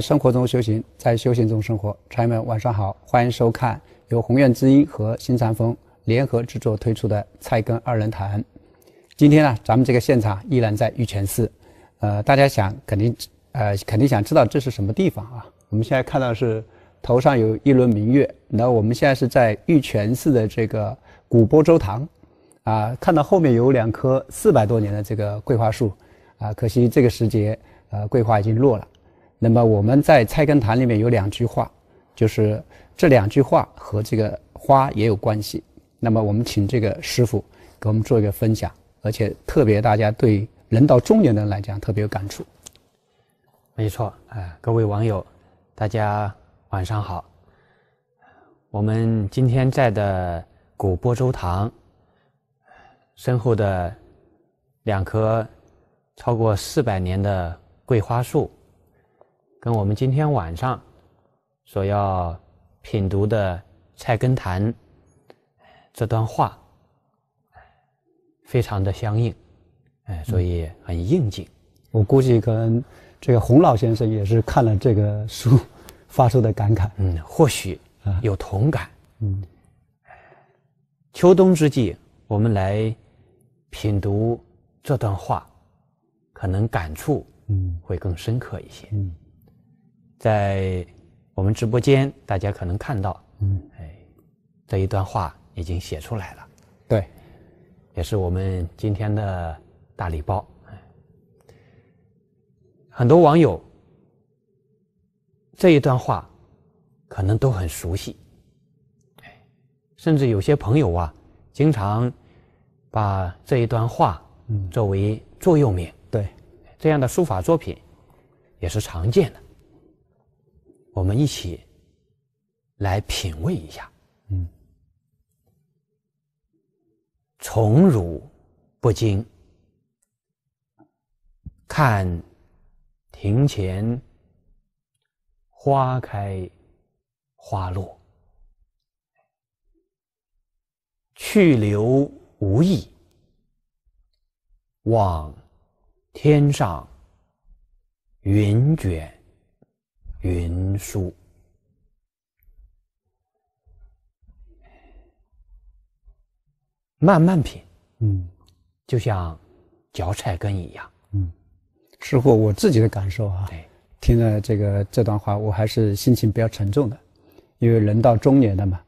生活中修行，在修行中生活。朋友们，晚上好，欢迎收看由鸿愿之音和新禅风联合制作推出的《菜根二人谈》。今天呢，咱们这个现场依然在玉泉寺。呃，大家想，肯定呃，肯定想知道这是什么地方啊？我们现在看到是头上有一轮明月，然后我们现在是在玉泉寺的这个古波州堂，啊，看到后面有两棵四百多年的这个桂花树，啊，可惜这个时节，呃，桂花已经落了。那么我们在《菜根谭》里面有两句话，就是这两句话和这个花也有关系。那么我们请这个师傅给我们做一个分享，而且特别大家对人到中年的人来讲特别有感触。没错，哎，各位网友，大家晚上好。我们今天在的古波州堂，身后的两棵超过四百年的桂花树。跟我们今天晚上所要品读的《菜根谭》这段话非常的相应，哎，所以很应景。我估计跟这个洪老先生也是看了这个书发出的感慨，嗯，或许有同感。嗯，秋冬之际，我们来品读这段话，可能感触嗯会更深刻一些。嗯。在我们直播间，大家可能看到，嗯，哎，这一段话已经写出来了，对，也是我们今天的大礼包。很多网友这一段话可能都很熟悉，甚至有些朋友啊，经常把这一段话作为座右铭，对，这样的书法作品也是常见的。我们一起来品味一下，嗯，宠辱不惊，看庭前花开花落，去留无意，望天上云卷。云舒慢慢品，嗯，就像嚼菜根一样，嗯，吃货我自己的感受啊，对，听了这个这段话，我还是心情比较沉重的，因为人到中年了嘛，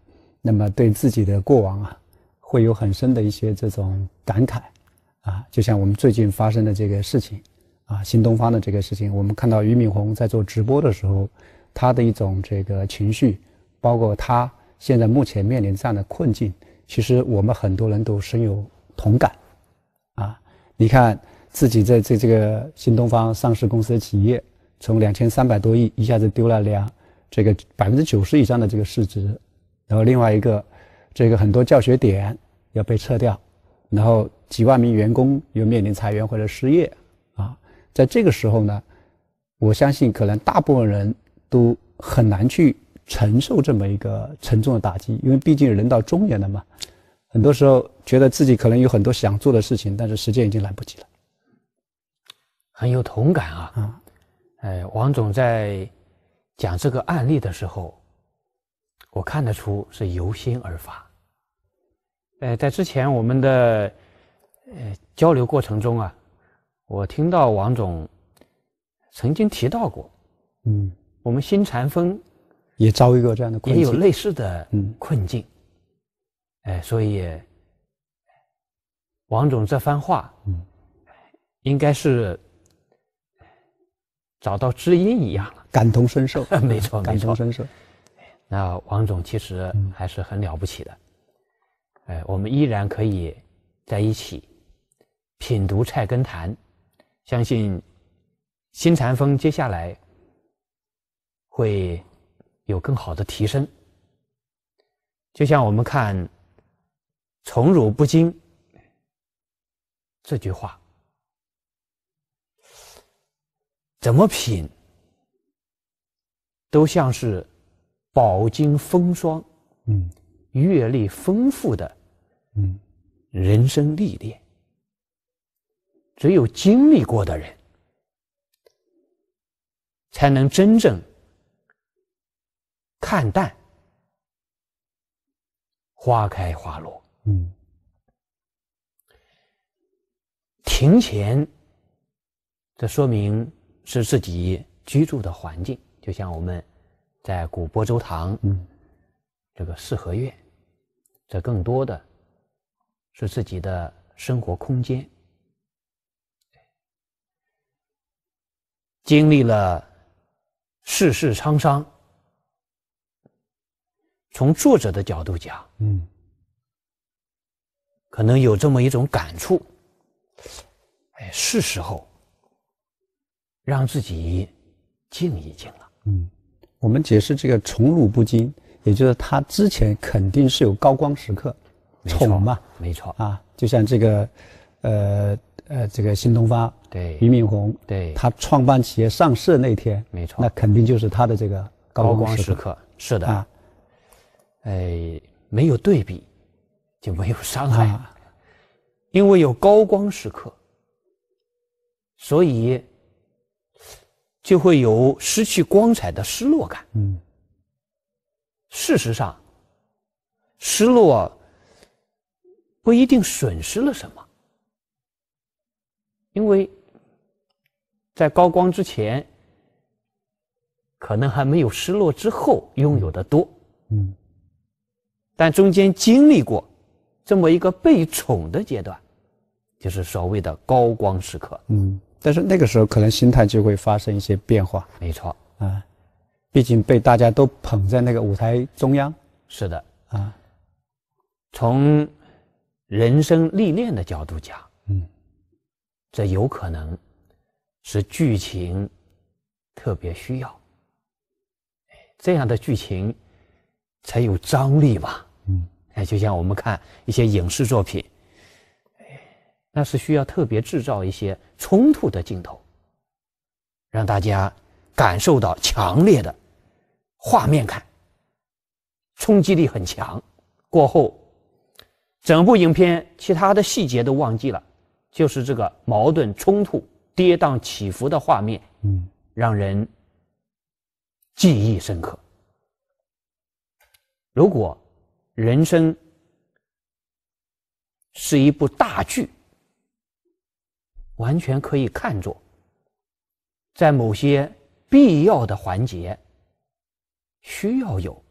那么对自己的过往啊，会有很深的一些这种感慨，啊，就像我们最近发生的这个事情。啊，新东方的这个事情，我们看到俞敏洪在做直播的时候，他的一种这个情绪，包括他现在目前面临这样的困境，其实我们很多人都深有同感。啊，你看自己在这这个新东方上市公司的企业，从两千三百多亿一下子丢了两这个百分之九十以上的这个市值，然后另外一个，这个很多教学点要被撤掉，然后几万名员工又面临裁员或者失业。在这个时候呢，我相信可能大部分人都很难去承受这么一个沉重的打击，因为毕竟人到中年了嘛，很多时候觉得自己可能有很多想做的事情，但是时间已经来不及了。很有同感啊！哎，王总在讲这个案例的时候，我看得出是由心而发。呃，在之前我们的呃交流过程中啊。我听到王总曾经提到过，嗯，我们新禅风也遭遇过这样的，也有类似的困境，哎，所以王总这番话，嗯，应该是找到知音一样了，感同身受，没错，感同身受。那王总其实还是很了不起的，哎，我们依然可以在一起品读《菜根谭》。相信新禅风接下来会有更好的提升。就像我们看“宠辱不惊”这句话，怎么品都像是饱经风霜、嗯，阅历丰富的嗯人生历练。只有经历过的人，才能真正看淡花开花落。嗯，庭前，这说明是自己居住的环境，就像我们在古波州堂，嗯，这个四合院，这更多的是自己的生活空间。经历了世事沧桑，从作者的角度讲，嗯，可能有这么一种感触，哎，是时候让自己静一静了。嗯，我们解释这个宠辱不惊，也就是他之前肯定是有高光时刻，宠嘛，没错啊，就像这个，呃。呃，这个新东方，对，俞敏洪，对，他创办企业上市那天，没错，那肯定就是他的这个高光时刻，是的啊，哎，没有对比就没有伤害，因为有高光时刻，所以就会有失去光彩的失落感。嗯，事实上，失落不一定损失了什么。因为在高光之前，可能还没有失落之后拥有的多。嗯，但中间经历过这么一个被宠的阶段，就是所谓的高光时刻。嗯，但是那个时候可能心态就会发生一些变化。没错啊，毕竟被大家都捧在那个舞台中央。是的啊，从人生历练的角度讲，嗯。这有可能是剧情特别需要这样的剧情才有张力吧？嗯，哎，就像我们看一些影视作品，那是需要特别制造一些冲突的镜头，让大家感受到强烈的画面感，冲击力很强。过后，整部影片其他的细节都忘记了。就是这个矛盾冲突、跌宕起伏的画面，嗯，让人记忆深刻。如果人生是一部大剧，完全可以看作，在某些必要的环节，需要有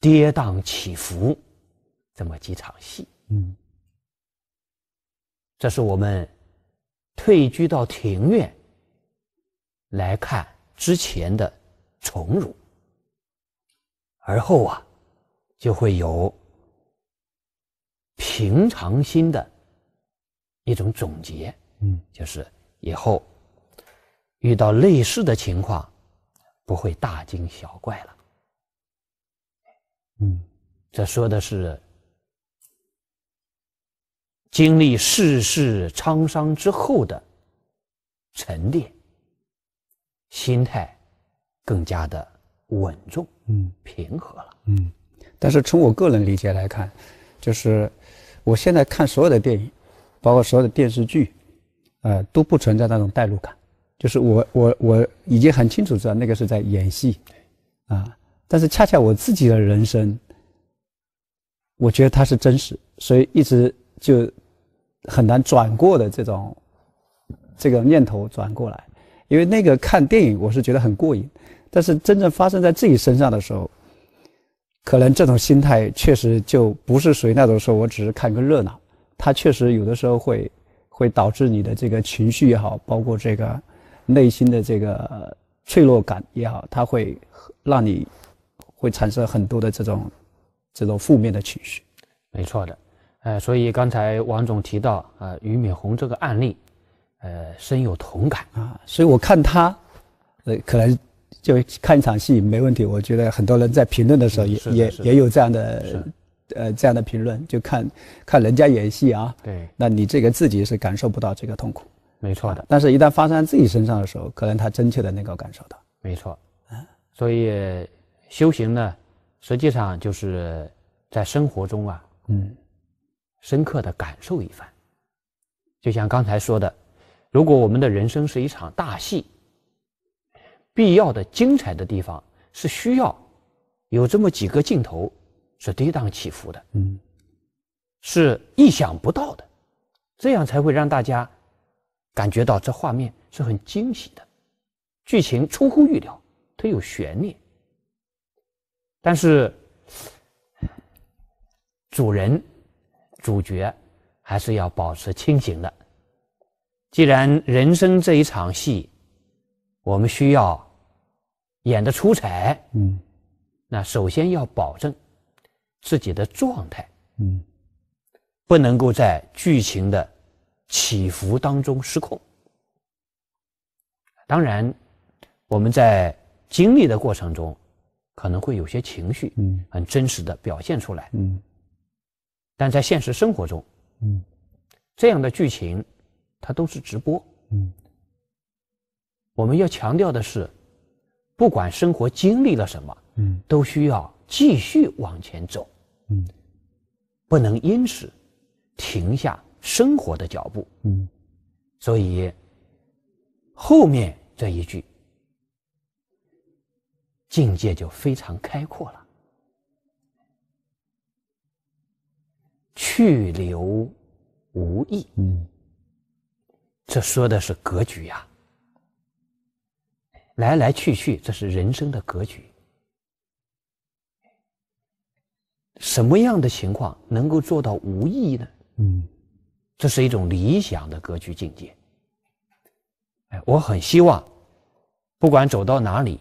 跌宕起伏这么几场戏，嗯。这是我们退居到庭院来看之前的宠辱，而后啊，就会有平常心的一种总结。嗯，就是以后遇到类似的情况，不会大惊小怪了。嗯，这说的是。经历世事沧桑之后的沉淀，心态更加的稳重，嗯，平和了，嗯。但是从我个人理解来看，就是我现在看所有的电影，包括所有的电视剧，呃，都不存在那种代入感，就是我我我已经很清楚知道那个是在演戏，啊。但是恰恰我自己的人生，我觉得它是真实，所以一直就。很难转过的这种，这个念头转过来，因为那个看电影我是觉得很过瘾，但是真正发生在自己身上的时候，可能这种心态确实就不是属于那种说，我只是看个热闹，它确实有的时候会会导致你的这个情绪也好，包括这个内心的这个脆弱感也好，它会让你会产生很多的这种这种负面的情绪，没错的。呃，所以刚才王总提到啊，俞敏洪这个案例，呃，深有同感啊。所以我看他，呃，可能就看一场戏没问题。我觉得很多人在评论的时候也也也有这样的，呃，这样的评论，就看看人家演戏啊。对。那你这个自己是感受不到这个痛苦，没错的。但是一旦发生在自己身上的时候，可能他真切的能够感受到。没错。所以修行呢，实际上就是在生活中啊。嗯。深刻的感受一番，就像刚才说的，如果我们的人生是一场大戏，必要的精彩的地方是需要有这么几个镜头是跌宕起伏的，嗯，是意想不到的，这样才会让大家感觉到这画面是很惊喜的，剧情出乎预料，它有悬念，但是主人。主角还是要保持清醒的。既然人生这一场戏，我们需要演的出彩，嗯，那首先要保证自己的状态，嗯，不能够在剧情的起伏当中失控。当然，我们在经历的过程中，可能会有些情绪，嗯，很真实的表现出来，嗯。但在现实生活中，嗯，这样的剧情，它都是直播，嗯。我们要强调的是，不管生活经历了什么，嗯，都需要继续往前走，嗯，不能因此停下生活的脚步，嗯。所以，后面这一句，境界就非常开阔了。去留无意，嗯，这说的是格局呀。来来去去，这是人生的格局。什么样的情况能够做到无意呢？嗯，这是一种理想的格局境界。哎，我很希望，不管走到哪里，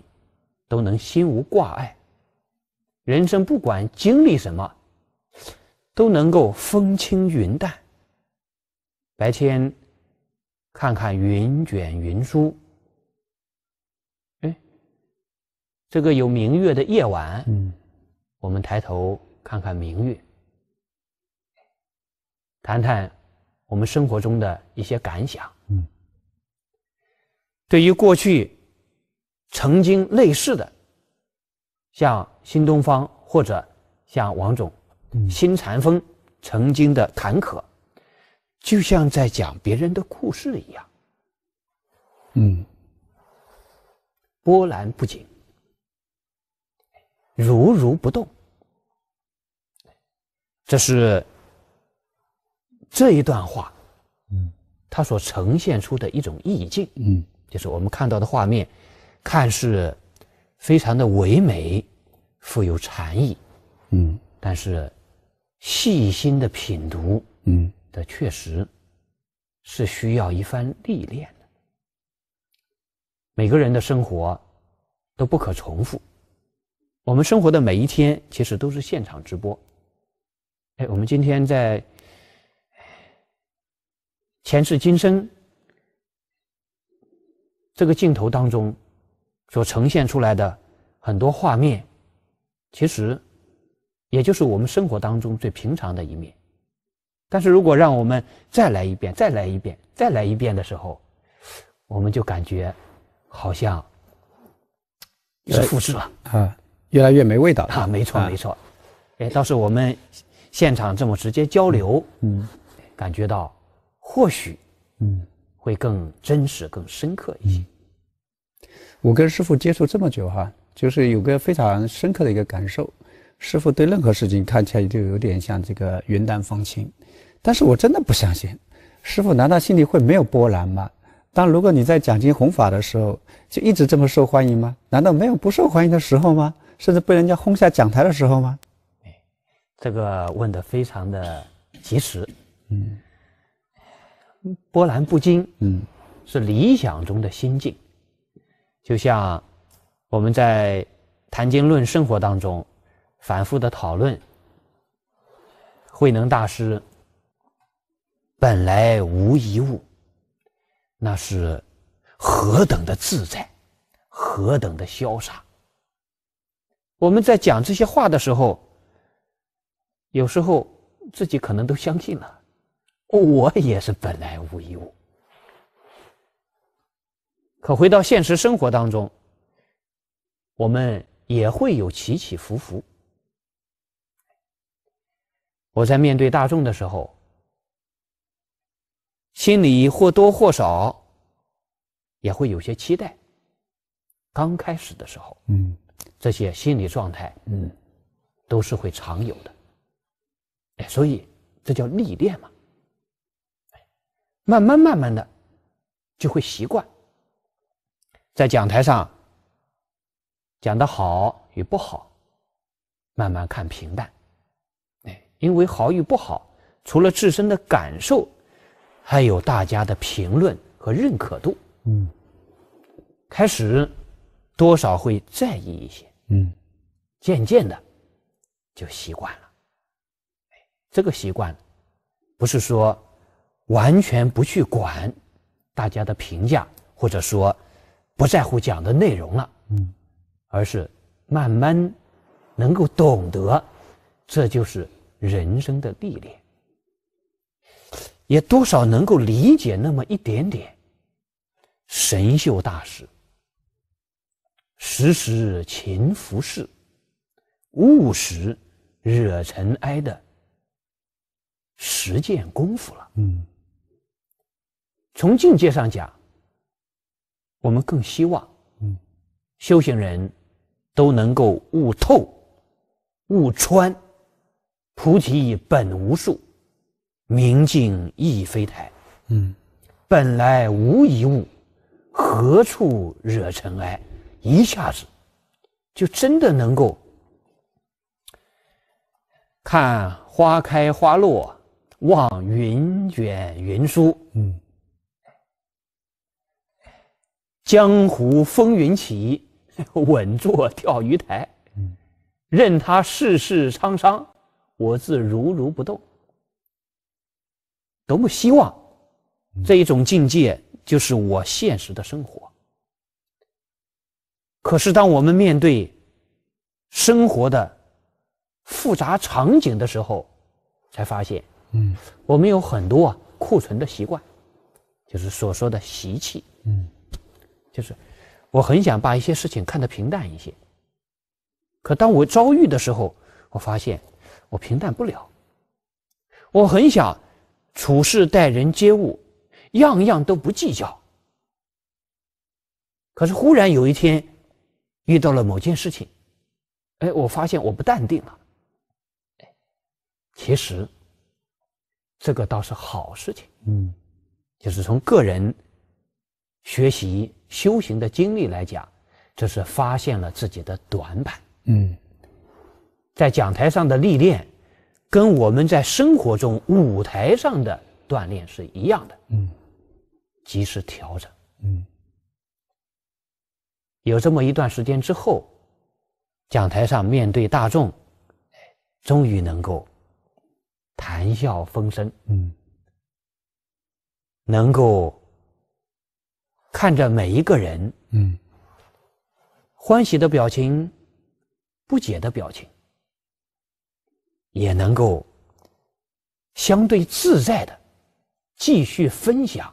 都能心无挂碍。人生不管经历什么。都能够风轻云淡。白天看看云卷云舒，哎，这个有明月的夜晚，嗯，我们抬头看看明月，谈谈我们生活中的一些感想。嗯，对于过去曾经类似的，像新东方或者像王总。新禅风曾经的坎坷，就像在讲别人的故事一样，嗯，波澜不惊，如如不动，这是这一段话，嗯，它所呈现出的一种意境，嗯，就是我们看到的画面，看似非常的唯美，富有禅意，嗯，但是。细心的品读，嗯，的确实，是需要一番历练的。每个人的生活，都不可重复。我们生活的每一天，其实都是现场直播。哎，我们今天在前世今生这个镜头当中所呈现出来的很多画面，其实。也就是我们生活当中最平常的一面，但是如果让我们再来一遍、再来一遍、再来一遍的时候，我们就感觉好像是复制了，啊，越来越没味道了啊，没错没错，哎，倒是我们现场这么直接交流，嗯，感觉到或许嗯会更真实、更深刻一些。我跟师傅接触这么久，哈，就是有个非常深刻的一个感受。师傅对任何事情看起来就有点像这个云淡风轻，但是我真的不相信，师傅难道心里会没有波澜吗？当如果你在讲经弘法的时候，就一直这么受欢迎吗？难道没有不受欢迎的时候吗？甚至被人家轰下讲台的时候吗？哎，这个问的非常的及时，嗯，波澜不惊，嗯，是理想中的心境，就像我们在谈经论生活当中。反复的讨论，慧能大师本来无一物，那是何等的自在，何等的潇洒。我们在讲这些话的时候，有时候自己可能都相信了，我也是本来无一物。可回到现实生活当中，我们也会有起起伏伏。我在面对大众的时候，心里或多或少也会有些期待。刚开始的时候，嗯，这些心理状态，嗯，都是会常有的。哎，所以这叫历练嘛。慢慢慢慢的，就会习惯。在讲台上讲的好与不好，慢慢看平淡。因为好与不好，除了自身的感受，还有大家的评论和认可度。嗯，开始多少会在意一些。嗯，渐渐的就习惯了。这个习惯不是说完全不去管大家的评价，或者说不在乎讲的内容了。嗯，而是慢慢能够懂得，这就是。人生的历练，也多少能够理解那么一点点“神秀大师时时勤拂拭，勿使惹尘埃”的实践功夫了。嗯，从境界上讲，我们更希望，嗯，修行人都能够悟透、悟穿。菩提本无树，明镜亦非台。嗯，本来无一物，何处惹尘埃？一下子就真的能够看花开花落，望云卷云舒。嗯，江湖风云起，稳坐钓鱼台。嗯，任他世事沧桑。我自如如不动，多么希望这一种境界就是我现实的生活。可是，当我们面对生活的复杂场景的时候，才发现，嗯，我们有很多库存的习惯，就是所说的习气，嗯，就是我很想把一些事情看得平淡一些，可当我遭遇的时候，我发现。我平淡不了，我很想处事待人接物，样样都不计较。可是忽然有一天遇到了某件事情，哎，我发现我不淡定了。哎，其实这个倒是好事情，嗯，就是从个人学习修行的经历来讲，这是发现了自己的短板，嗯。在讲台上的历练，跟我们在生活中舞台上的锻炼是一样的。嗯，及时调整。嗯，有这么一段时间之后，讲台上面对大众，哎，终于能够谈笑风生。嗯，能够看着每一个人。嗯，欢喜的表情，不解的表情。也能够相对自在的继续分享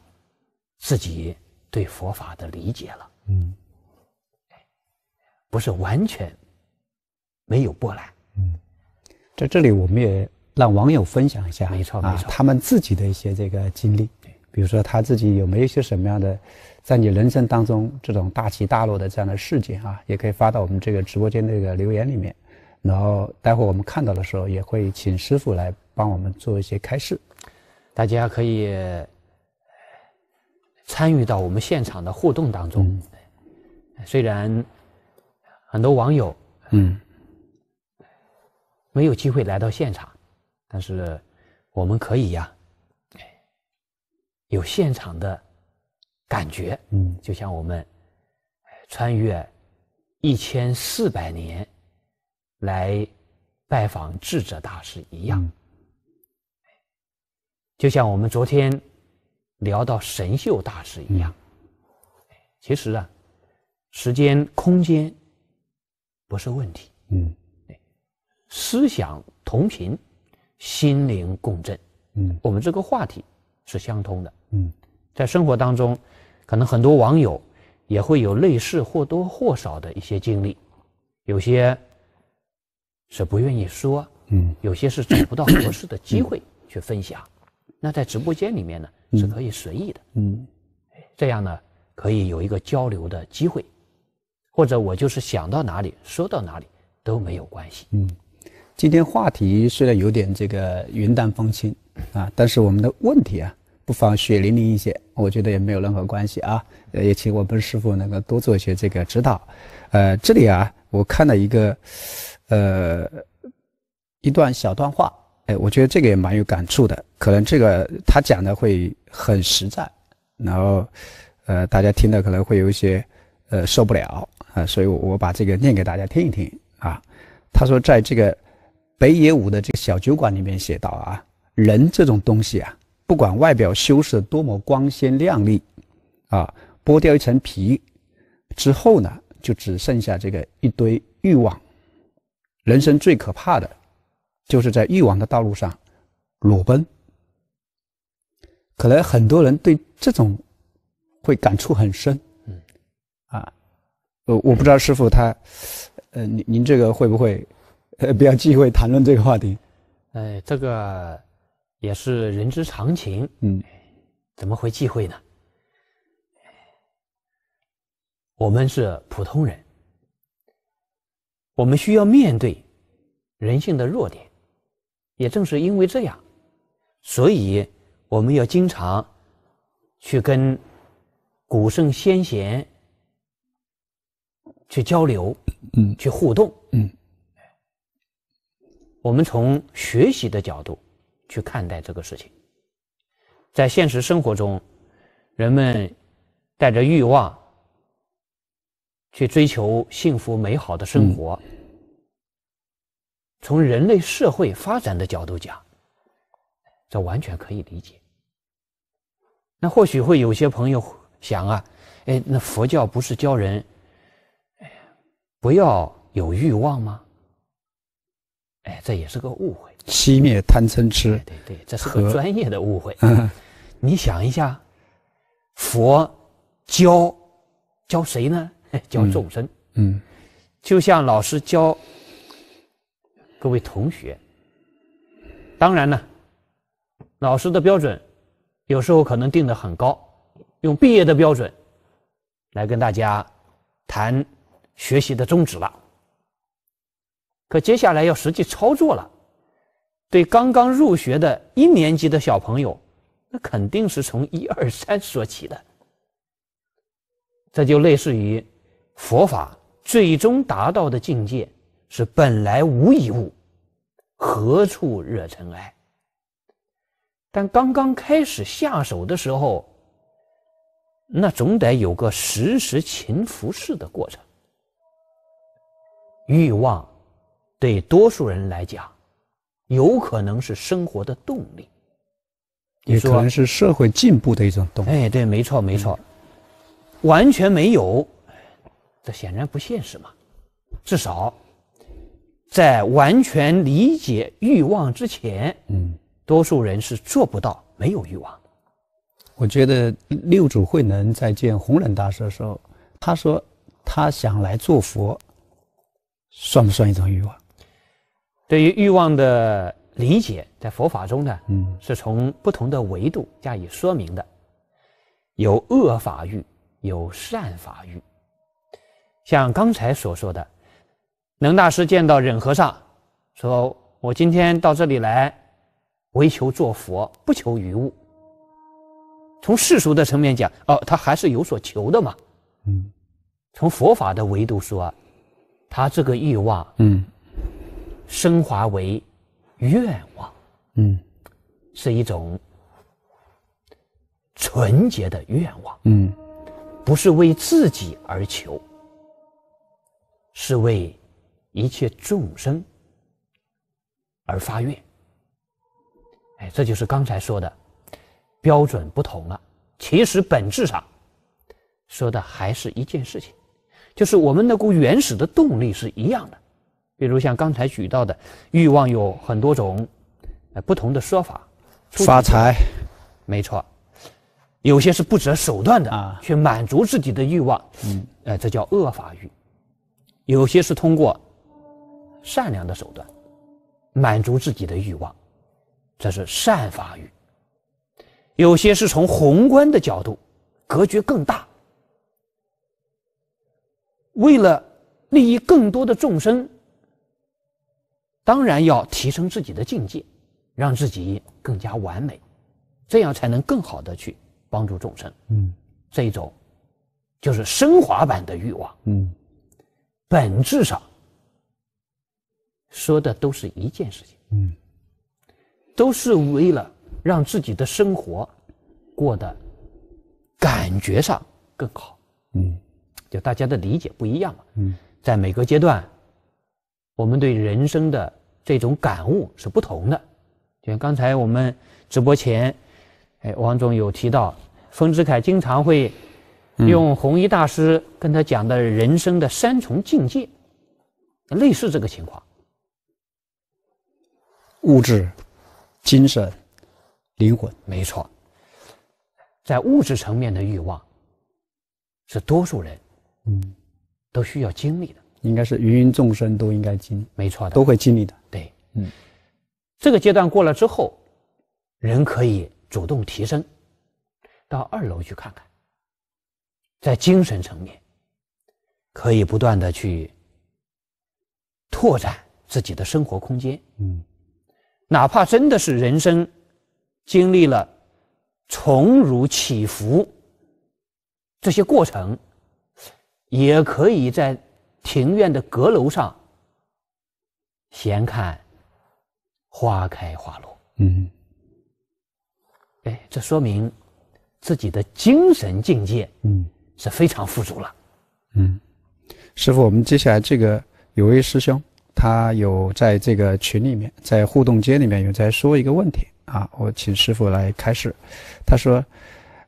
自己对佛法的理解了。嗯，不是完全没有波澜。嗯，在这里我们也让网友分享一下，没错，没错，他们自己的一些这个经历，比如说他自己有没有一些什么样的在你人生当中这种大起大落的这样的事件啊，也可以发到我们这个直播间的这个留言里面。然后待会我们看到的时候，也会请师傅来帮我们做一些开示。大家可以参与到我们现场的互动当中。虽然很多网友嗯没有机会来到现场，但是我们可以呀，有现场的感觉。嗯，就像我们穿越一千四百年。来拜访智者大师一样，就像我们昨天聊到神秀大师一样，其实啊，时间、空间不是问题。嗯，思想同频，心灵共振。嗯，我们这个话题是相通的。嗯，在生活当中，可能很多网友也会有类似或多或少的一些经历，有些。是不愿意说，嗯，有些是找不到合适的机会去分享，那在直播间里面呢是可以随意的，嗯，这样呢可以有一个交流的机会，或者我就是想到哪里说到哪里都没有关系，嗯，今天话题虽然有点这个云淡风轻啊，但是我们的问题啊不妨血淋淋一些，我觉得也没有任何关系啊，也请我们师傅能够多做一些这个指导，呃，这里啊我看了一个。呃，一段小段话，哎，我觉得这个也蛮有感触的。可能这个他讲的会很实在，然后，呃，大家听的可能会有一些，呃，受不了啊。所以，我我把这个念给大家听一听啊。他说，在这个北野武的这个小酒馆里面写道啊，人这种东西啊，不管外表修饰多么光鲜亮丽，啊，剥掉一层皮之后呢，就只剩下这个一堆欲望。人生最可怕的，就是在欲望的道路上裸奔。可能很多人对这种会感触很深。嗯，啊，我我不知道师傅他，呃，您您这个会不会，呃，比较忌讳谈论这个话题？呃，这个也是人之常情。嗯，怎么会忌讳呢？我们是普通人。我们需要面对人性的弱点，也正是因为这样，所以我们要经常去跟古圣先贤去交流，嗯，去互动，嗯。我们从学习的角度去看待这个事情，在现实生活中，人们带着欲望。去追求幸福美好的生活，从人类社会发展的角度讲，这完全可以理解。那或许会有些朋友想啊，哎，那佛教不是教人，哎，不要有欲望吗？哎，这也是个误会。熄灭贪嗔痴，对对，这是很专业的误会。你想一下，佛教教谁呢？教 众生，嗯，就像老师教各位同学。当然了，老师的标准有时候可能定的很高，用毕业的标准来跟大家谈学习的宗旨了。可接下来要实际操作了，对刚刚入学的一年级的小朋友，那肯定是从一二三说起的。这就类似于。佛法最终达到的境界是本来无一物，何处惹尘埃。但刚刚开始下手的时候，那总得有个时时勤拂拭的过程。欲望对多数人来讲，有可能是生活的动力，也可能是社会进步的一种动力。哎，对，没错，没错，完全没有。这显然不现实嘛，至少在完全理解欲望之前，嗯，多数人是做不到没有欲望。我觉得六祖慧能在见弘忍大师的时候，他说他想来做佛，算不算一种欲望？对于欲望的理解，在佛法中呢，嗯，是从不同的维度加以说明的，有恶法欲，有善法欲。像刚才所说的，能大师见到忍和尚，说：“我今天到这里来，唯求做佛，不求于物。”从世俗的层面讲，哦，他还是有所求的嘛。嗯。从佛法的维度说，他这个欲望，嗯，升华为愿望，嗯，是一种纯洁的愿望，嗯，不是为自己而求。是为一切众生而发愿，哎，这就是刚才说的标准不同了。其实本质上说的还是一件事情，就是我们那股原始的动力是一样的。比如像刚才举到的，欲望有很多种呃不同的说法，发财没错，有些是不择手段的啊，去满足自己的欲望，嗯，这叫恶法欲。有些是通过善良的手段满足自己的欲望，这是善法欲；有些是从宏观的角度，格局更大，为了利益更多的众生，当然要提升自己的境界，让自己更加完美，这样才能更好的去帮助众生。嗯，这一种就是升华版的欲望。嗯。本质上说的都是一件事情，嗯，都是为了让自己的生活过得感觉上更好，嗯，就大家的理解不一样嘛，嗯，在每个阶段，我们对人生的这种感悟是不同的，就像刚才我们直播前，哎，王总有提到，丰子恺经常会。用弘一大师跟他讲的人生的三重境界，类似这个情况：物质、精神、灵魂。没错，在物质层面的欲望，是多数人，嗯，都需要经历的。应该是芸芸众生都应该经没错，都会经历的。对，嗯，这个阶段过了之后，人可以主动提升，到二楼去看看。在精神层面，可以不断的去拓展自己的生活空间。嗯，哪怕真的是人生经历了宠辱起伏这些过程，也可以在庭院的阁楼上闲看花开花落。嗯，哎，这说明自己的精神境界。嗯。是非常富足了。嗯，师傅，我们接下来这个有位师兄，他有在这个群里面，在互动间里面有在说一个问题啊，我请师傅来开示。他说，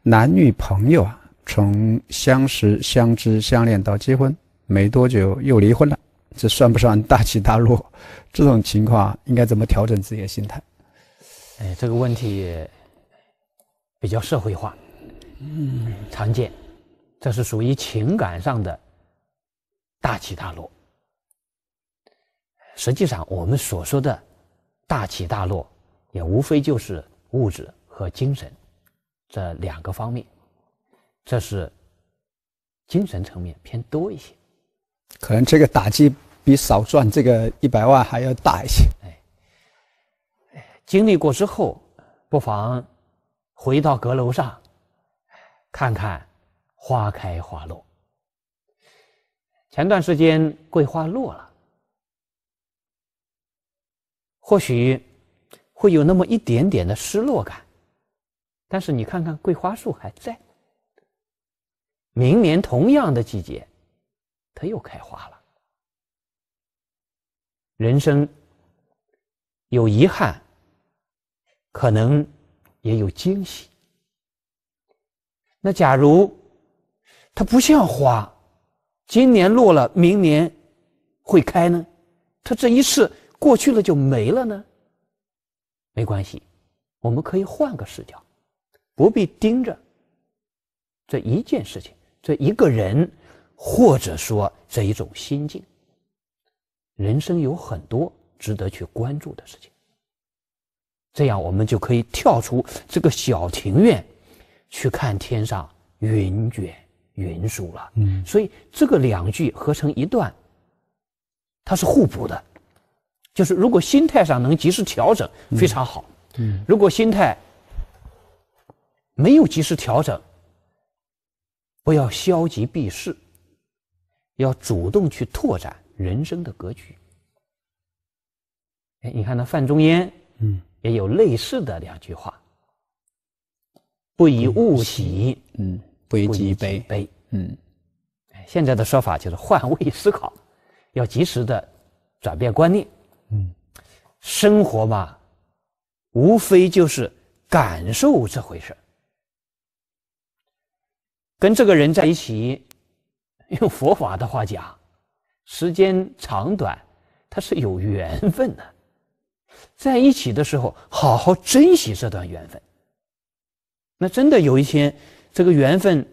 男女朋友啊，从相识、相知、相恋到结婚没多久又离婚了，这算不算大起大落？这种情况应该怎么调整自己的心态？哎，这个问题比较社会化，嗯，常见。这是属于情感上的大起大落。实际上，我们所说的“大起大落”也无非就是物质和精神这两个方面。这是精神层面偏多一些。可能这个打击比少赚这个一百万还要大一些。哎，经历过之后，不妨回到阁楼上看看。花开花落。前段时间桂花落了，或许会有那么一点点的失落感，但是你看看桂花树还在，明年同样的季节，它又开花了。人生有遗憾，可能也有惊喜。那假如。它不像花，今年落了，明年会开呢；它这一次过去了就没了呢。没关系，我们可以换个视角，不必盯着这一件事情、这一个人，或者说这一种心境。人生有很多值得去关注的事情，这样我们就可以跳出这个小庭院，去看天上云卷。云速了，嗯，所以这个两句合成一段，它是互补的，就是如果心态上能及时调整，非常好，嗯，如果心态没有及时调整，不要消极避世，要主动去拓展人生的格局。哎，你看那范仲淹，嗯，也有类似的两句话，不以物喜，嗯。不以悲悲，嗯，现在的说法就是换位思考，要及时的转变观念，嗯，生活嘛，无非就是感受这回事跟这个人在一起，用佛法的话讲，时间长短，它是有缘分的，在一起的时候，好好珍惜这段缘分。那真的有一天。这个缘分，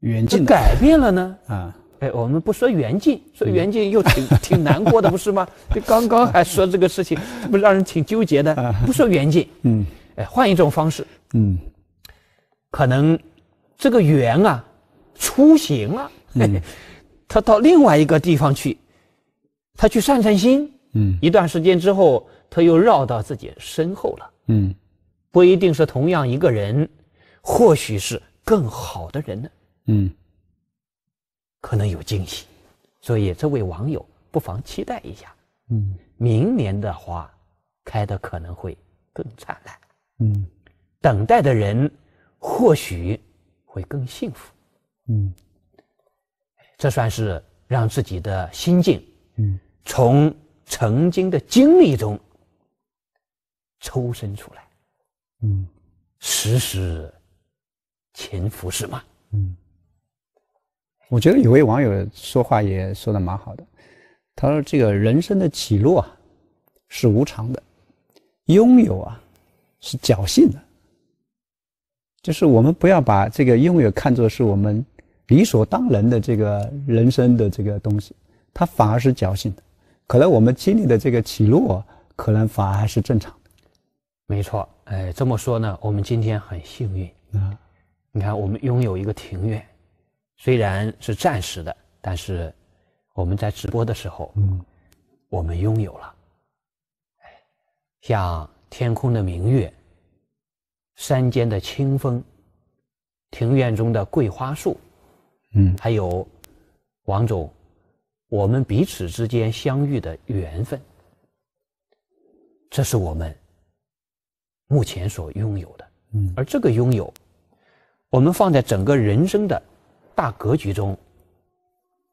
缘尽改变了呢。啊，哎，我们不说缘尽，说缘尽又挺 挺难过的，不是吗？就刚刚还说这个事情，不不让人挺纠结的。不说缘尽，嗯，哎，换一种方式，嗯，可能这个缘啊，出行了，嗯，他到另外一个地方去，他去散散心，嗯，一段时间之后，他又绕到自己身后了，嗯，不一定是同样一个人，或许是。更好的人呢，嗯，可能有惊喜，所以这位网友不妨期待一下，嗯，明年的花开的可能会更灿烂，嗯，等待的人或许会更幸福，嗯，这算是让自己的心境，嗯，从曾经的经历中抽身出来，嗯，时时。潜伏是吗？嗯，我觉得有位网友说话也说的蛮好的，他说：“这个人生的起落啊，是无常的；拥有啊，是侥幸的。就是我们不要把这个拥有看作是我们理所当然的这个人生的这个东西，它反而是侥幸的。可能我们经历的这个起落，可能反而还是正常的。”没错，哎，这么说呢，我们今天很幸运啊。你看，我们拥有一个庭院，虽然是暂时的，但是我们在直播的时候，嗯，我们拥有了，哎，像天空的明月、山间的清风、庭院中的桂花树，嗯，还有王总，我们彼此之间相遇的缘分，这是我们目前所拥有的，嗯，而这个拥有。我们放在整个人生的大格局中，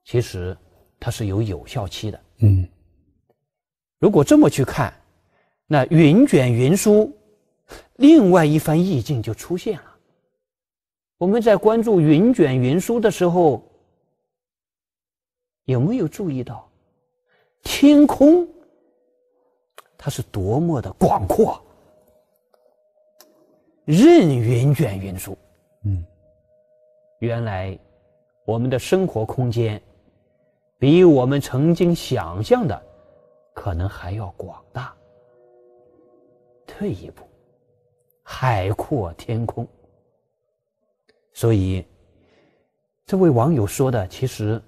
其实它是有有效期的。嗯，如果这么去看，那云卷云舒，另外一番意境就出现了。我们在关注云卷云舒的时候，有没有注意到天空它是多么的广阔，任云卷云舒。嗯，原来我们的生活空间比我们曾经想象的可能还要广大。退一步，海阔天空。所以这位网友说的其实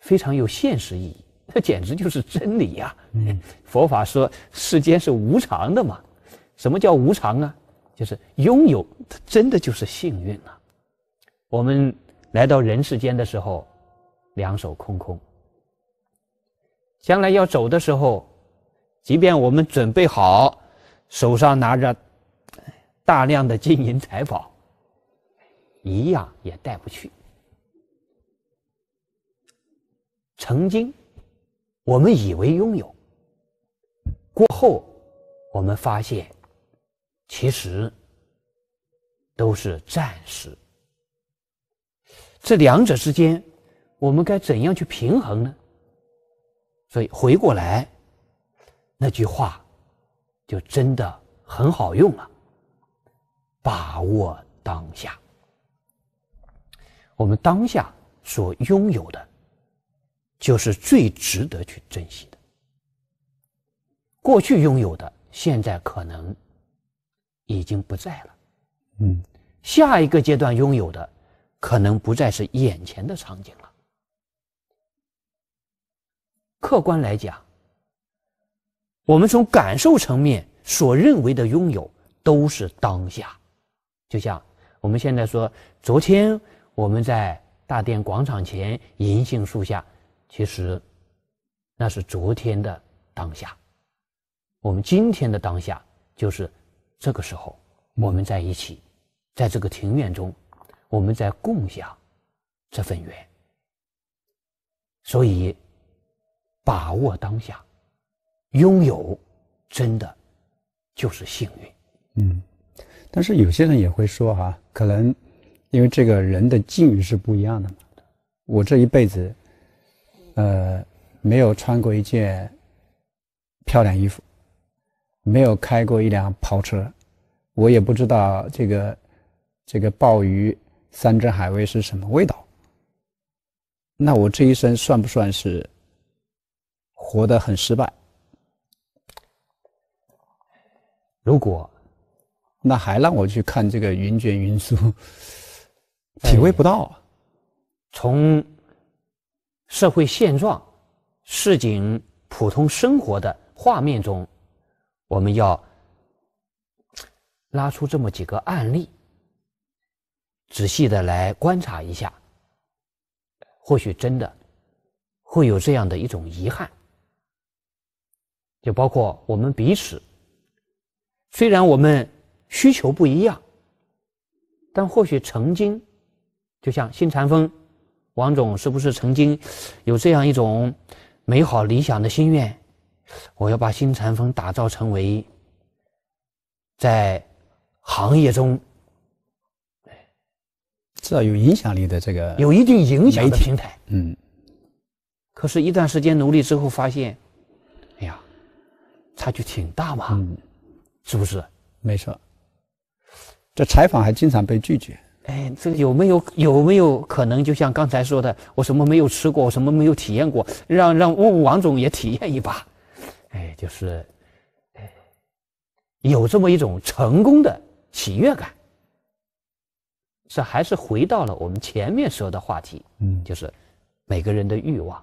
非常有现实意义，这简直就是真理呀！佛法说世间是无常的嘛，什么叫无常啊？就是拥有，它真的就是幸运了。我们来到人世间的时候，两手空空；将来要走的时候，即便我们准备好，手上拿着大量的金银财宝，一样也带不去。曾经我们以为拥有，过后我们发现。其实都是暂时，这两者之间，我们该怎样去平衡呢？所以回过来，那句话就真的很好用了：把握当下，我们当下所拥有的，就是最值得去珍惜的。过去拥有的，现在可能。已经不在了，嗯，下一个阶段拥有的，可能不再是眼前的场景了。客观来讲，我们从感受层面所认为的拥有，都是当下。就像我们现在说，昨天我们在大殿广场前银杏树下，其实那是昨天的当下。我们今天的当下就是。这个时候，我们在一起，在这个庭院中，我们在共享这份缘。所以，把握当下，拥有真的就是幸运。嗯。但是有些人也会说哈，可能因为这个人的境遇是不一样的嘛。我这一辈子，呃，没有穿过一件漂亮衣服。没有开过一辆跑车，我也不知道这个这个鲍鱼、山珍海味是什么味道。那我这一生算不算是活得很失败？如果那还让我去看这个云卷云舒，体会不到。从社会现状、市井普通生活的画面中。我们要拉出这么几个案例，仔细的来观察一下，或许真的会有这样的一种遗憾。就包括我们彼此，虽然我们需求不一样，但或许曾经，就像新禅风王总，是不是曾经有这样一种美好理想的心愿？我要把新禅风打造成为在行业中至少有影响力的这个有一定影响的平台。嗯。可是，一段时间努力之后，发现，哎呀，差距挺大嘛。嗯，是不是？没错。这采访还经常被拒绝。哎，这个有没有有没有可能？就像刚才说的，我什么没有吃过，我什么没有体验过，让让问王总也体验一把。哎，就是，有这么一种成功的喜悦感，这还是回到了我们前面说的话题，嗯，就是每个人的欲望，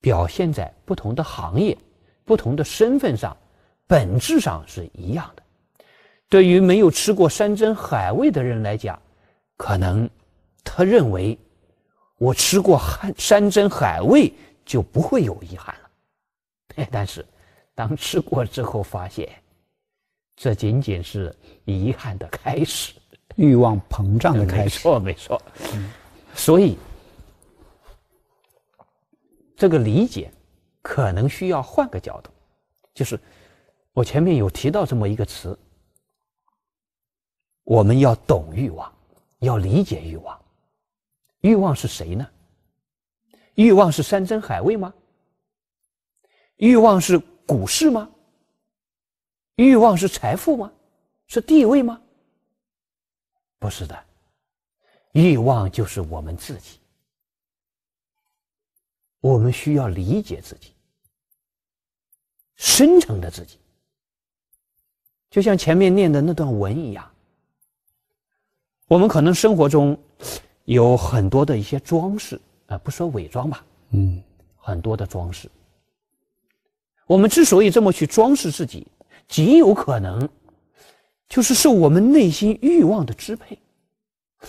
表现在不同的行业、不同的身份上，本质上是一样的。对于没有吃过山珍海味的人来讲，可能他认为我吃过山山珍海味就不会有遗憾。但是，当吃过之后发现，这仅仅是遗憾的开始，欲望膨胀的开始。没错，没错。所以，这个理解可能需要换个角度，就是我前面有提到这么一个词：我们要懂欲望，要理解欲望。欲望是谁呢？欲望是山珍海味吗？欲望是股市吗？欲望是财富吗？是地位吗？不是的，欲望就是我们自己。我们需要理解自己，深层的自己，就像前面念的那段文一样。我们可能生活中有很多的一些装饰啊，不说伪装吧，嗯，很多的装饰。我们之所以这么去装饰自己，极有可能就是受我们内心欲望的支配。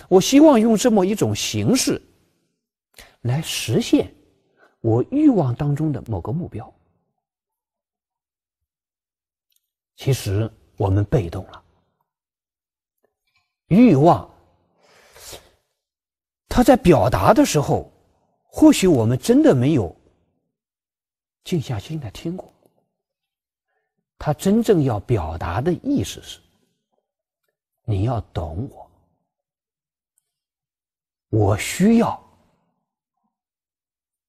我希望用这么一种形式来实现我欲望当中的某个目标。其实我们被动了，欲望他在表达的时候，或许我们真的没有。静下心来听过，他真正要表达的意思是：你要懂我，我需要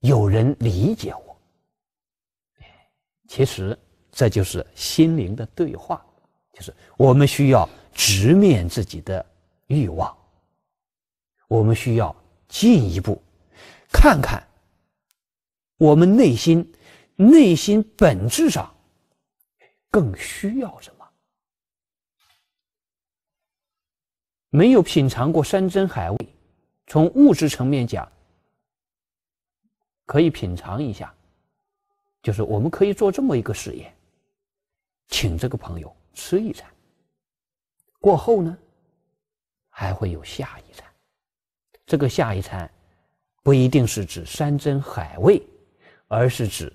有人理解我。其实这就是心灵的对话，就是我们需要直面自己的欲望，我们需要进一步看看我们内心。内心本质上更需要什么？没有品尝过山珍海味，从物质层面讲，可以品尝一下。就是我们可以做这么一个实验，请这个朋友吃一餐，过后呢，还会有下一餐。这个下一餐不一定是指山珍海味，而是指。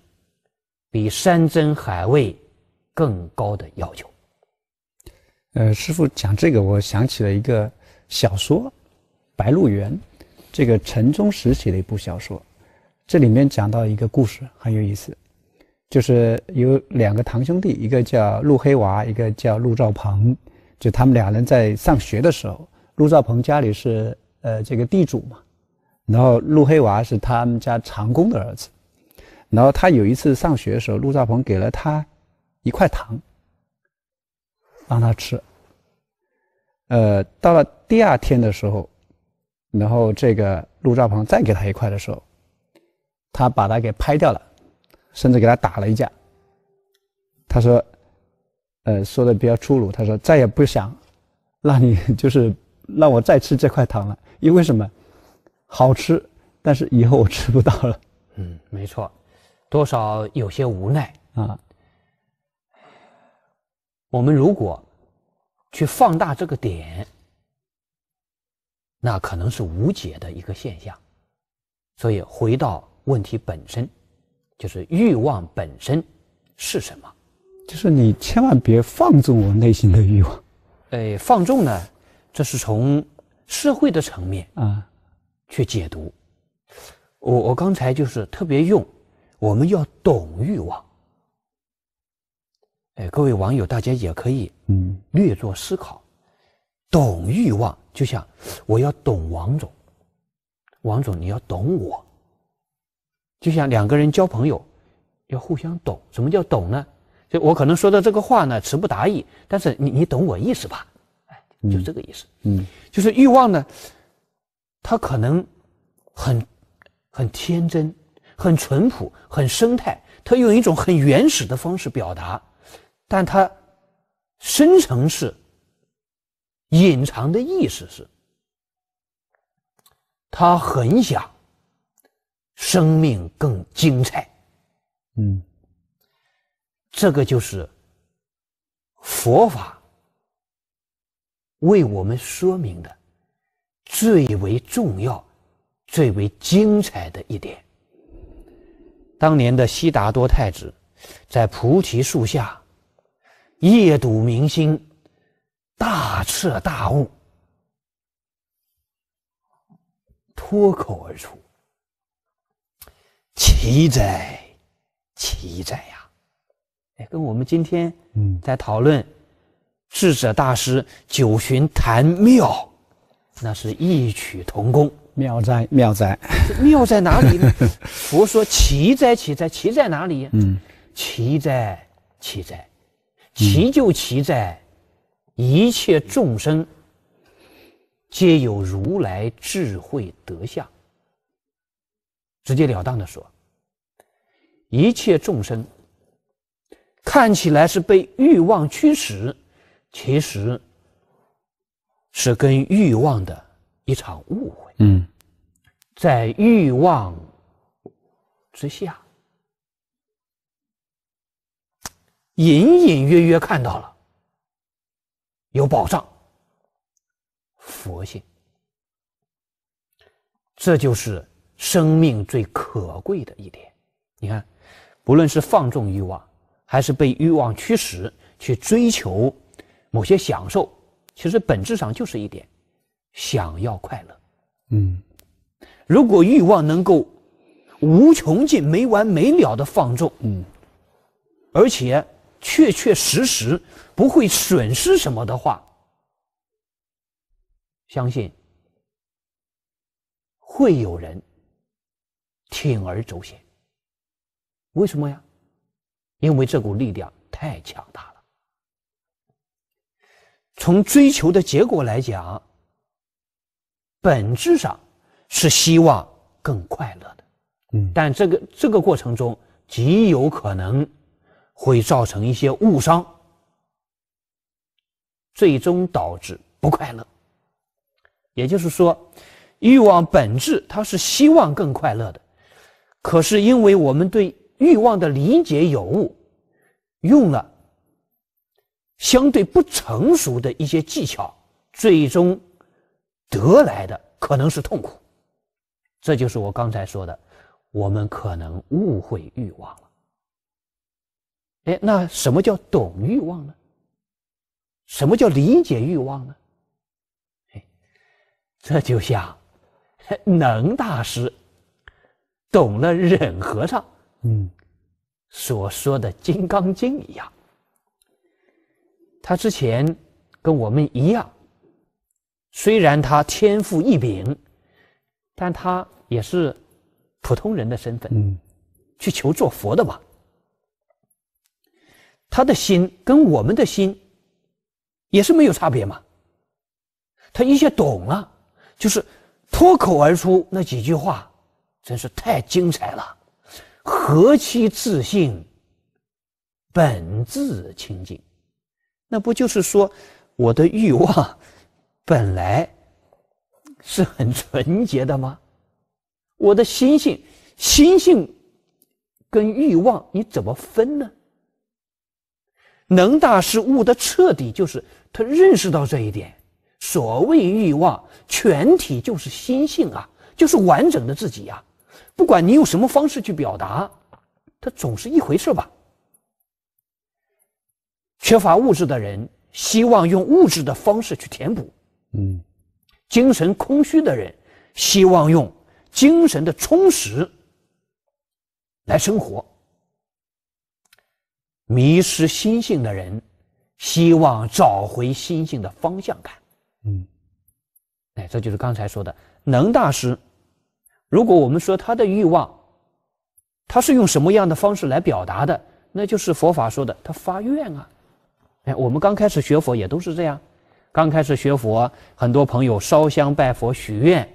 比山珍海味更高的要求。呃，师傅讲这个，我想起了一个小说《白鹿原》，这个陈忠实写的一部小说，这里面讲到一个故事，很有意思，就是有两个堂兄弟，一个叫陆黑娃，一个叫鹿兆鹏，就他们两人在上学的时候，鹿兆鹏家里是呃这个地主嘛，然后陆黑娃是他们家长工的儿子。然后他有一次上学的时候，陆兆鹏给了他一块糖，让他吃。呃，到了第二天的时候，然后这个陆兆鹏再给他一块的时候，他把他给拍掉了，甚至给他打了一架。他说：“呃，说的比较粗鲁，他说再也不想让你，就是让我再吃这块糖了，因为什么？好吃，但是以后我吃不到了。”嗯，没错。多少有些无奈啊！我们如果去放大这个点，那可能是无解的一个现象。所以回到问题本身，就是欲望本身是什么？就是你千万别放纵我内心的欲望。哎，放纵呢，这是从社会的层面啊去解读。我我刚才就是特别用。我们要懂欲望，哎，各位网友，大家也可以嗯略作思考。懂欲望，就像我要懂王总，王总你要懂我，就像两个人交朋友要互相懂。什么叫懂呢？就我可能说的这个话呢，词不达意，但是你你懂我意思吧？哎，就这个意思。嗯，就是欲望呢，他可能很很天真。很淳朴，很生态。他用一种很原始的方式表达，但他深层是隐藏的意思是，他很想生命更精彩。嗯，这个就是佛法为我们说明的最为重要、最为精彩的一点。当年的悉达多太子，在菩提树下夜睹明星，大彻大悟，脱口而出：“奇哉，奇哉呀！”哎，跟我们今天在讨论智者大师九旬谈妙，那是异曲同工。妙哉，妙哉！妙在哪里呢？佛说奇哉，奇哉，奇在哪里呀？嗯，奇哉，奇哉，奇就奇在一切众生皆有如来智慧德相。直截了当的说，一切众生看起来是被欲望驱使，其实是跟欲望的一场误会。嗯，在欲望之下，隐隐约约看到了有宝藏，佛性，这就是生命最可贵的一点。你看，不论是放纵欲望，还是被欲望驱使去追求某些享受，其实本质上就是一点，想要快乐。嗯，如果欲望能够无穷尽、没完没了的放纵，嗯，而且确确实实不会损失什么的话，相信会有人铤而走险。为什么呀？因为这股力量太强大了。从追求的结果来讲。本质上是希望更快乐的，嗯，但这个这个过程中极有可能会造成一些误伤，最终导致不快乐。也就是说，欲望本质它是希望更快乐的，可是因为我们对欲望的理解有误，用了相对不成熟的一些技巧，最终。得来的可能是痛苦，这就是我刚才说的，我们可能误会欲望了。哎，那什么叫懂欲望呢？什么叫理解欲望呢？哎，这就像能大师懂了忍和尚嗯所说的《金刚经》一样，他之前跟我们一样。虽然他天赋异禀，但他也是普通人的身份，去求做佛的吧。他的心跟我们的心也是没有差别嘛。他一下懂了，就是脱口而出那几句话，真是太精彩了。何其自信，本自清净，那不就是说我的欲望？本来是很纯洁的吗？我的心性、心性跟欲望你怎么分呢？能大师悟的彻底，就是他认识到这一点。所谓欲望，全体就是心性啊，就是完整的自己呀。不管你用什么方式去表达，它总是一回事吧。缺乏物质的人，希望用物质的方式去填补。嗯，精神空虚的人希望用精神的充实来生活；迷失心性的人希望找回心性的方向感。嗯，哎，这就是刚才说的能大师。如果我们说他的欲望，他是用什么样的方式来表达的？那就是佛法说的，他发愿啊。哎，我们刚开始学佛也都是这样。刚开始学佛，很多朋友烧香拜佛许愿，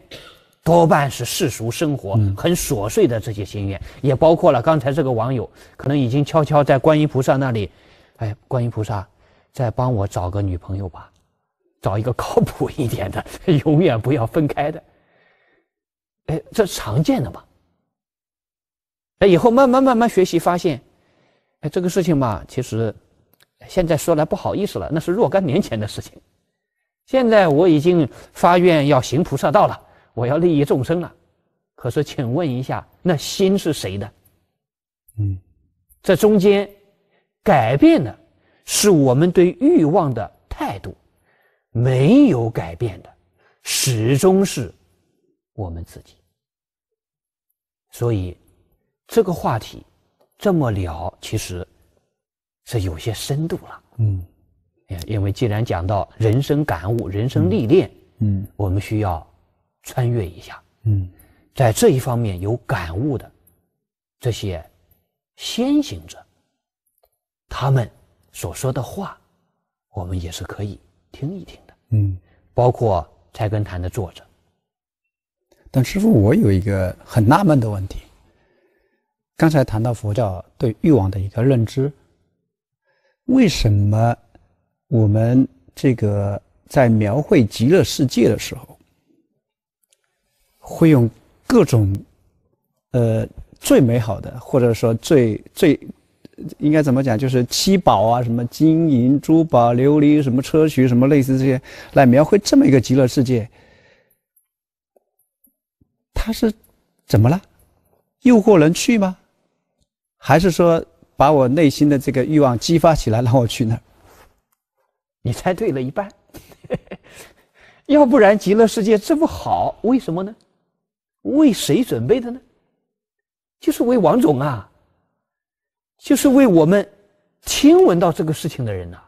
多半是世俗生活很琐碎的这些心愿，也包括了刚才这个网友，可能已经悄悄在观音菩萨那里，哎，观音菩萨，再帮我找个女朋友吧，找一个靠谱一点的，永远不要分开的，哎，这常见的嘛。哎，以后慢慢慢慢学习发现，哎，这个事情嘛，其实现在说来不好意思了，那是若干年前的事情。现在我已经发愿要行菩萨道了，我要利益众生了。可是，请问一下，那心是谁的？嗯，这中间改变的是我们对欲望的态度，没有改变的始终是我们自己。所以这个话题这么聊，其实是有些深度了。嗯。哎，因为既然讲到人生感悟、人生历练，嗯，我们需要穿越一下，嗯，在这一方面有感悟的这些先行者，他们所说的话，我们也是可以听一听的，嗯，包括《菜根谭》的作者。但师傅，我有一个很纳闷的问题。刚才谈到佛教对欲望的一个认知，为什么？我们这个在描绘极乐世界的时候，会用各种呃最美好的，或者说最最应该怎么讲，就是七宝啊，什么金银珠宝、琉璃什么砗磲什么类似这些，来描绘这么一个极乐世界。它是怎么了？诱惑人去吗？还是说把我内心的这个欲望激发起来，让我去那儿？你猜对了一半，要不然极乐世界这么好，为什么呢？为谁准备的呢？就是为王总啊，就是为我们听闻到这个事情的人呐。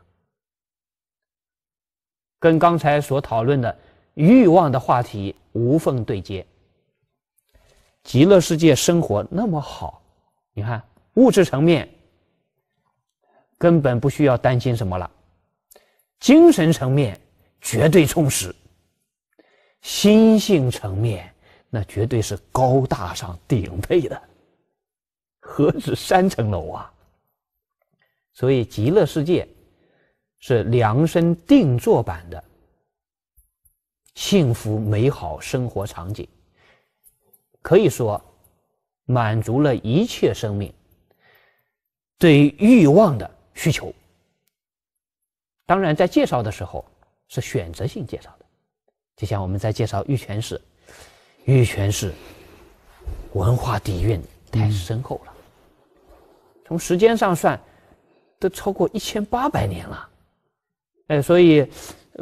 跟刚才所讨论的欲望的话题无缝对接，极乐世界生活那么好，你看物质层面根本不需要担心什么了。精神层面绝对充实，心性层面那绝对是高大上顶配的，何止三层楼啊！所以极乐世界是量身定做版的幸福美好生活场景，可以说满足了一切生命对欲望的需求。当然，在介绍的时候是选择性介绍的，就像我们在介绍玉泉寺，玉泉寺文化底蕴太深厚了，从时间上算都超过一千八百年了，哎，所以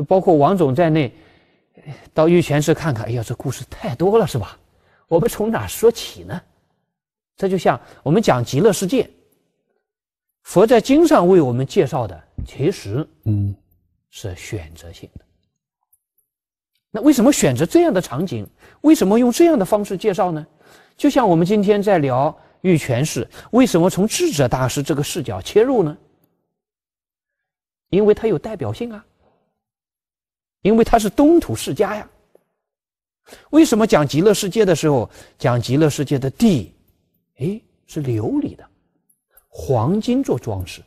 包括王总在内到玉泉寺看看，哎呀，这故事太多了，是吧？我们从哪说起呢？这就像我们讲极乐世界。佛在经上为我们介绍的，其实嗯，是选择性的。那为什么选择这样的场景？为什么用这样的方式介绍呢？就像我们今天在聊玉泉寺，为什么从智者大师这个视角切入呢？因为它有代表性啊，因为他是东土世家呀。为什么讲极乐世界的时候，讲极乐世界的地，哎，是琉璃的？黄金做装饰，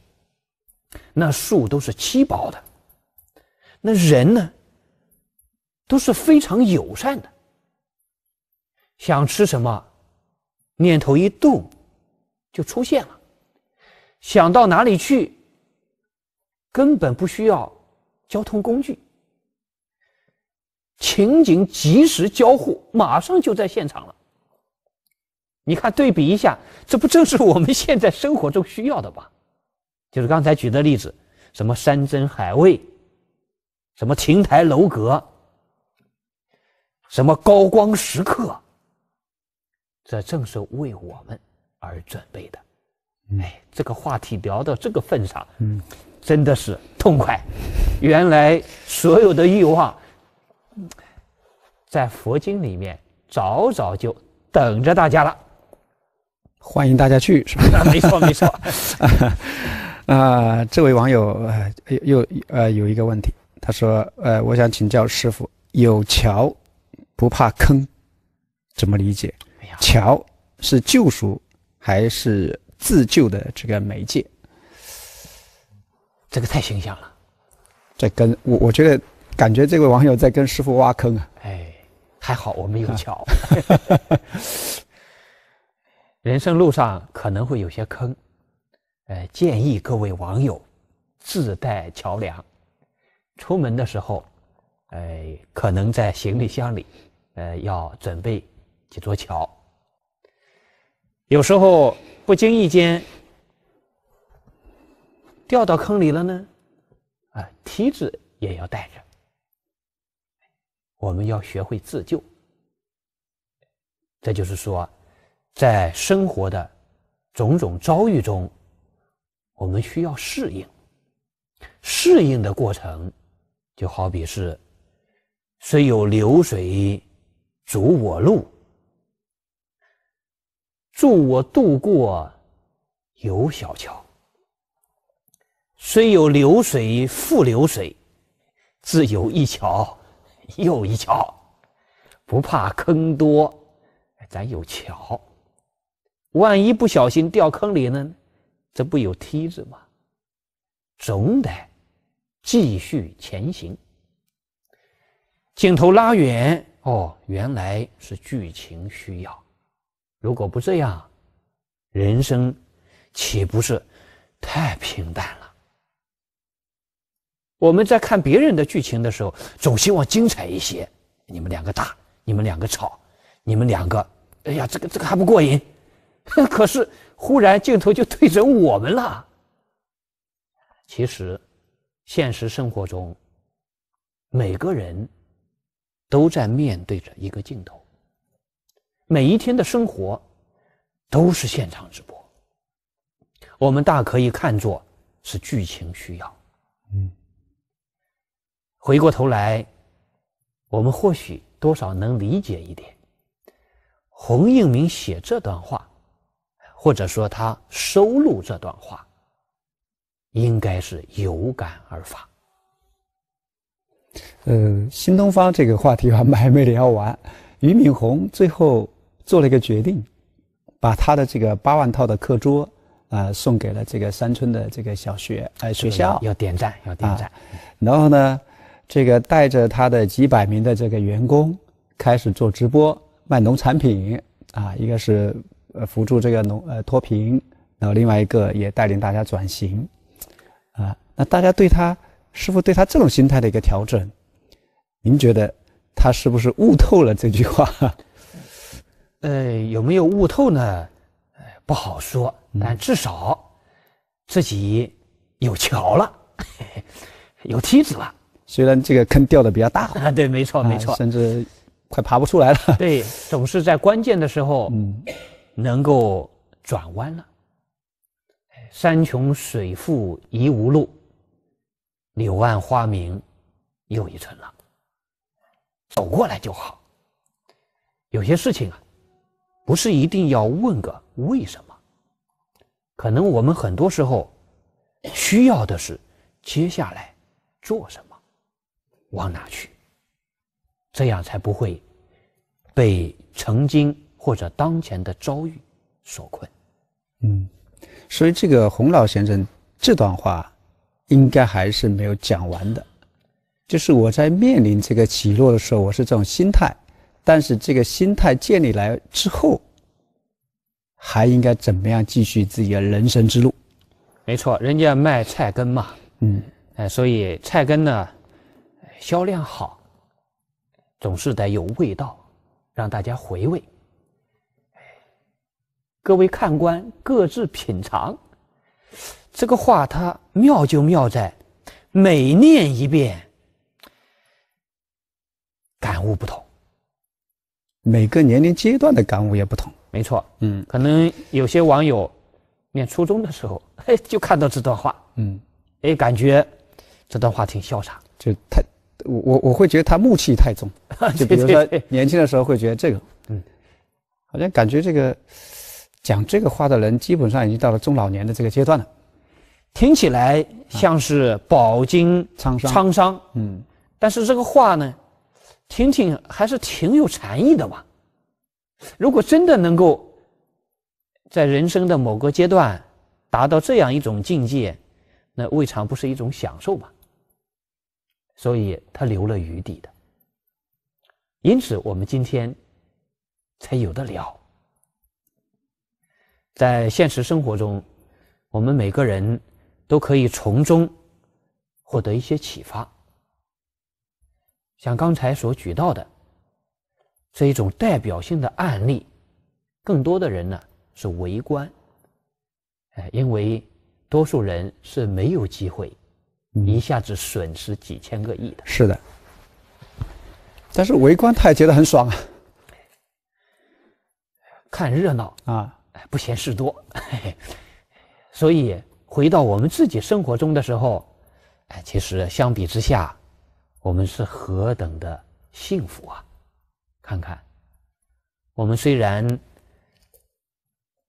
那树都是七宝的，那人呢都是非常友善的。想吃什么，念头一动就出现了；想到哪里去，根本不需要交通工具，情景及时交互，马上就在现场了。你看，对比一下，这不正是我们现在生活中需要的吧？就是刚才举的例子，什么山珍海味，什么亭台楼阁，什么高光时刻，这正是为我们而准备的。哎，这个话题聊到这个份上，嗯，真的是痛快。原来所有的欲望，在佛经里面早早就等着大家了。欢迎大家去，是吧？没错，没错。啊，这位网友又又呃有一个问题，他说呃，我想请教师傅，有桥不怕坑，怎么理解？桥是救赎还是自救的这个媒介？这个太形象了，在跟我我觉得感觉这位网友在跟师傅挖坑啊。哎，还好我们有桥。人生路上可能会有些坑，呃，建议各位网友自带桥梁。出门的时候，呃，可能在行李箱里，呃，要准备几座桥。有时候不经意间掉到坑里了呢，啊，梯子也要带着。我们要学会自救。这就是说。在生活的种种遭遇中，我们需要适应。适应的过程，就好比是：虽有流水阻我路，助我渡过有小桥；虽有流水复流水，自有一桥又一桥，不怕坑多，咱有桥。万一不小心掉坑里呢？这不有梯子吗？总得继续前行。镜头拉远，哦，原来是剧情需要。如果不这样，人生岂不是太平淡了？我们在看别人的剧情的时候，总希望精彩一些。你们两个打，你们两个吵，你们两个，哎呀，这个这个还不过瘾。可是，忽然镜头就对准我们了。其实，现实生活中，每个人都在面对着一个镜头。每一天的生活都是现场直播，我们大可以看作是剧情需要。嗯。回过头来，我们或许多少能理解一点。洪应明写这段话。或者说他收录这段话，应该是有感而发。呃，新东方这个话题啊，还没聊完。俞敏洪最后做了一个决定，把他的这个八万套的课桌啊送给了这个山村的这个小学哎学校，要点赞要点赞。然后呢，这个带着他的几百名的这个员工开始做直播卖农产品啊，一个是。呃，辅助这个农呃脱贫，然后另外一个也带领大家转型，啊，那大家对他，师傅对他这种心态的一个调整，您觉得他是不是悟透了这句话？呃，有没有悟透呢？哎，不好说，但至少自己有桥了，有梯子了。虽然这个坑掉的比较大啊，对，没错没错，甚至快爬不出来了。对，总是在关键的时候。嗯，能够转弯了，山穷水复疑无路，柳暗花明又一村了。走过来就好。有些事情啊，不是一定要问个为什么，可能我们很多时候需要的是接下来做什么，往哪去，这样才不会被曾经。或者当前的遭遇所困，嗯，所以这个洪老先生这段话，应该还是没有讲完的。就是我在面临这个起落的时候，我是这种心态，但是这个心态建立来之后，还应该怎么样继续自己的人生之路？没错，人家卖菜根嘛，嗯，哎，所以菜根呢，销量好，总是得有味道，让大家回味。各位看官各自品尝，这个话它妙就妙在，每念一遍感悟不同，每个年龄阶段的感悟也不同。没错，嗯，可能有些网友念初中的时候，嘿，就看到这段话，嗯，哎，感觉这段话挺笑场，就太我我我会觉得他暮气太重，就比如说年轻的时候会觉得这个，嗯，好像感觉这个。讲这个话的人基本上已经到了中老年的这个阶段了，听起来像是饱经沧桑。沧桑，嗯，但是这个话呢，听听还是挺有禅意的嘛。如果真的能够在人生的某个阶段达到这样一种境界，那未尝不是一种享受吧。所以他留了余地的，因此我们今天才有的聊。在现实生活中，我们每个人都可以从中获得一些启发。像刚才所举到的这一种代表性的案例，更多的人呢是围观，哎，因为多数人是没有机会一下子损失几千个亿的。是的，但是围观他也觉得很爽啊，看热闹啊。不嫌事多，所以回到我们自己生活中的时候，哎，其实相比之下，我们是何等的幸福啊！看看，我们虽然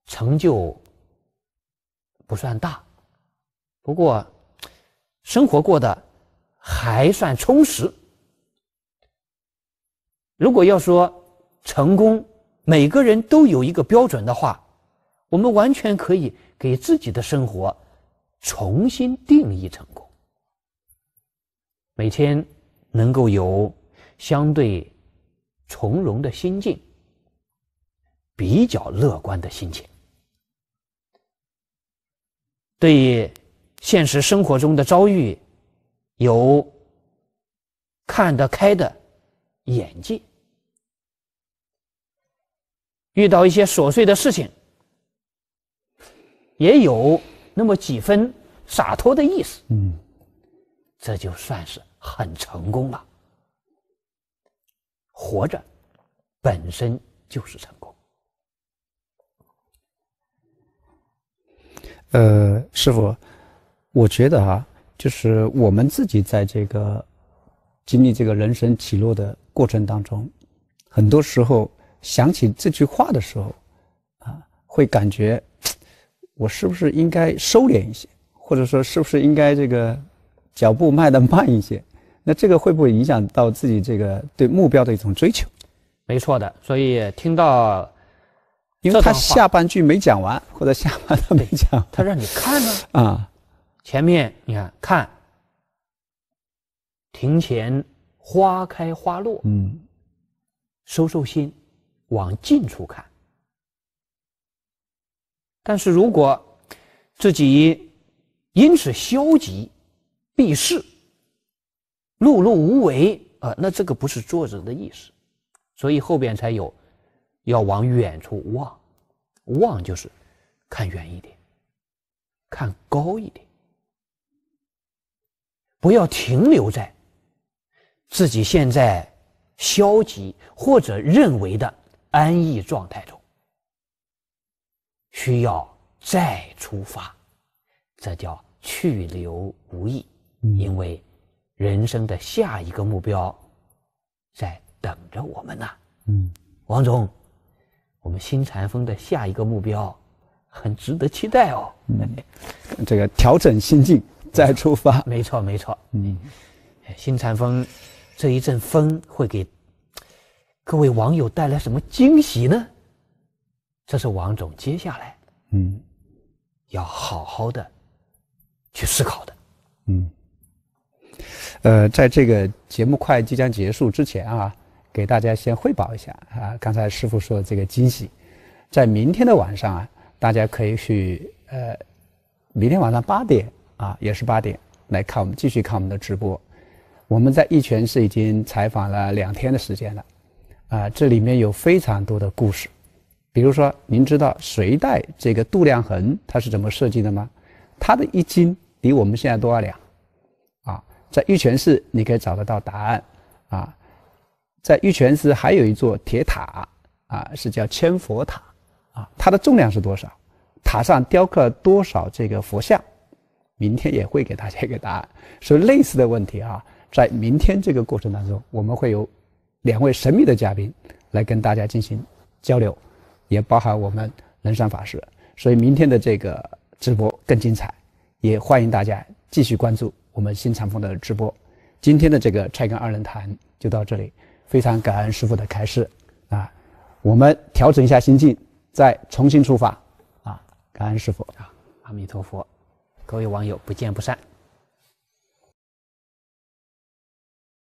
成就不算大，不过生活过得还算充实。如果要说成功，每个人都有一个标准的话。我们完全可以给自己的生活重新定义成功。每天能够有相对从容的心境，比较乐观的心情，对现实生活中的遭遇有看得开的眼界，遇到一些琐碎的事情。也有那么几分洒脱的意思，嗯，这就算是很成功了。活着本身就是成功。呃，师傅，我觉得啊，就是我们自己在这个经历这个人生起落的过程当中，很多时候想起这句话的时候，啊，会感觉。我是不是应该收敛一些，或者说是不是应该这个脚步迈得慢一些？那这个会不会影响到自己这个对目标的一种追求？没错的，所以听到，因为他下半句没讲完，或者下半段没讲，他让你看呢啊，前面你看看庭前花开花落，嗯，收收心，往近处看。但是如果自己因此消极、避世、碌碌无为啊，那这个不是作者的意思，所以后边才有要往远处望，望就是看远一点，看高一点，不要停留在自己现在消极或者认为的安逸状态中。需要再出发，这叫去留无意，因为人生的下一个目标在等着我们呢。嗯，王总，我们新禅风的下一个目标很值得期待哦。嗯，这个调整心境再出发，没错没错。嗯，新禅风这一阵风会给各位网友带来什么惊喜呢？这是王总接下来嗯，要好好的去思考的嗯，呃，在这个节目快即将结束之前啊，给大家先汇报一下啊，刚才师傅说的这个惊喜，在明天的晚上啊，大家可以去呃，明天晚上八点啊，也是八点来看我们继续看我们的直播，我们在益泉市已经采访了两天的时间了啊，这里面有非常多的故事。比如说，您知道隋代这个度量衡它是怎么设计的吗？它的一斤比我们现在多少两？啊，在玉泉寺你可以找得到答案。啊，在玉泉寺还有一座铁塔，啊，是叫千佛塔。啊，它的重量是多少？塔上雕刻多少这个佛像？明天也会给大家一个答案。所以类似的问题啊，在明天这个过程当中，我们会有两位神秘的嘉宾来跟大家进行交流。也包含我们人山法师，所以明天的这个直播更精彩，也欢迎大家继续关注我们新禅风的直播。今天的这个拆根二人谈就到这里，非常感恩师傅的开示啊，我们调整一下心境，再重新出发啊，感恩师傅啊，阿弥陀佛，各位网友不见不散。